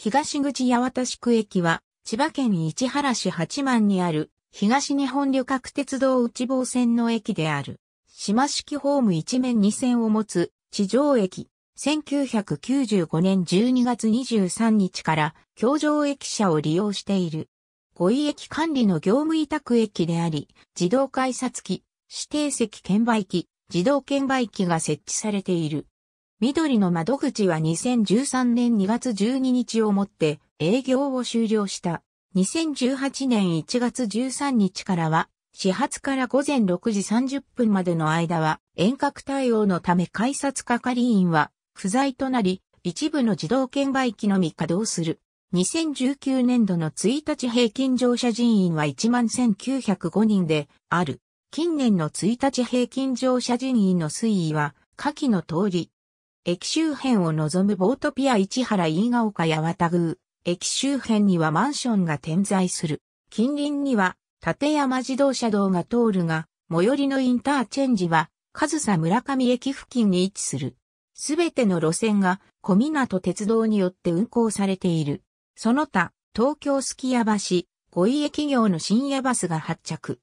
東口八幡宿駅は、千葉県市原市八幡にある、東日本旅客鉄道内房線の駅である。島式ホーム一面二線を持つ、地上駅。1995年12月23日から、京上駅舎を利用している。五井駅管理の業務委託駅であり、自動改札機、指定席券売機、自動券売機が設置されている。緑の窓口は2013年2月12日をもって営業を終了した。2018年1月13日からは、始発から午前6時30分までの間は、遠隔対応のため改札係員は不在となり、一部の自動券売機のみ稼働する。2019年度の1日平均乗車人員は11,905人である。近年の1日平均乗車人員の推移は、下記の通り、駅周辺を望むボートピア市原飯ヶ丘や幡宮、駅周辺にはマンションが点在する。近隣には、立山自動車道が通るが、最寄りのインターチェンジは、上総村上駅付近に位置する。すべての路線が小湊鉄道によって運行されている。その他、東京スキヤ橋、五井駅業の深夜バスが発着。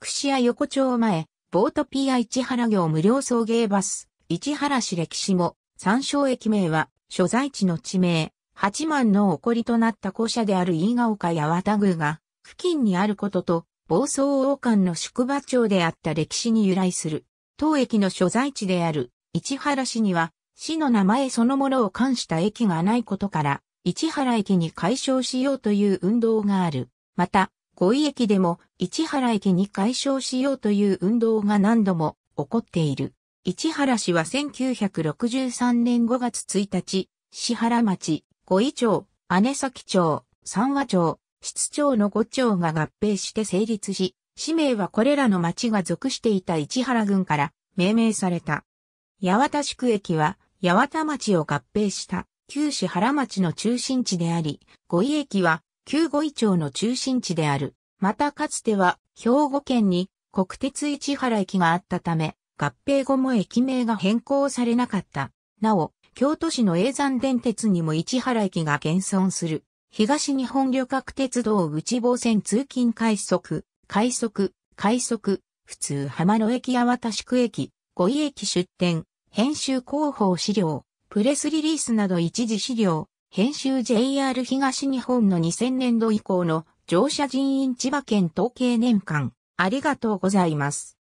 串屋横丁前、ボートピア市原業無料送迎バス、市原市歴史も、三省駅名は、所在地の地名、八幡の起こりとなった校舎である飯ヶ丘や幡宮が、付近にあることと、暴走王冠の宿場町であった歴史に由来する。当駅の所在地である、市原市には、市の名前そのものを冠した駅がないことから、市原駅に解消しようという運動がある。また、五井駅でも市原駅に解消しようという運動が何度も起こっている。市原市は1963年5月1日、市原町、五井町、姉崎町、三和町、室町の五町が合併して成立し、氏名はこれらの町が属していた市原郡から命名された。八幡宿駅は八幡町を合併した旧市原町の中心地であり、五井駅は旧五井町の中心地である。またかつては兵庫県に国鉄市原駅があったため、合併後も駅名が変更されなかった。なお、京都市の永山電鉄にも市原駅が現存する。東日本旅客鉄道内房線通勤快速、快速、快速、普通浜野駅八幡宿駅、五井駅出店、編集広報資料、プレスリリースなど一時資料、編集 JR 東日本の2000年度以降の乗車人員千葉県統計年間、ありがとうございます。